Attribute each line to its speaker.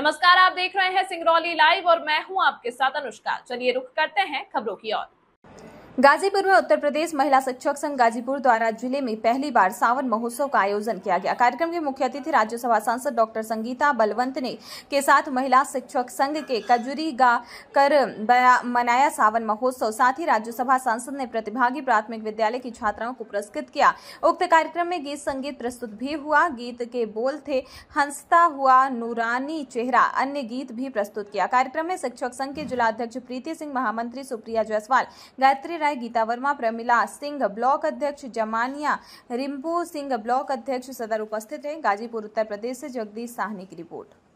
Speaker 1: नमस्कार आप देख रहे हैं सिंगरौली लाइव और मैं हूं आपके साथ अनुष्का चलिए रुख करते हैं खबरों की ओर
Speaker 2: गाजीपुर में उत्तर प्रदेश महिला शिक्षक संघ गाजीपुर द्वारा जिले में पहली बार सावन महोत्सव का आयोजन किया गया कार्यक्रम के मुख्य अतिथि राज्यसभा सांसद डॉक्टर संगीता बलवंत ने के साथ महिला शिक्षक संघ के कजुरी गा कर मनाया सावन महोत्सव साथ ही राज्यसभा सांसद ने प्रतिभागी प्राथमिक विद्यालय की छात्राओं को पुरस्कृत किया उक्त कार्यक्रम में गीत संगीत प्रस्तुत भी हुआ गीत के बोल थे हंसता हुआ नूरानी चेहरा अन्य गीत भी प्रस्तुत किया कार्यक्रम में शिक्षक संघ के जिलाध्यक्ष प्रीति सिंह महामंत्री सुप्रिया जायसवाल गायत्री राय गीता वर्मा प्रमिला सिंह ब्लॉक अध्यक्ष जमानिया रिंपू सिंह ब्लॉक अध्यक्ष सदर उपस्थित रहे गाजीपुर उत्तर प्रदेश से जगदीश साहनी की रिपोर्ट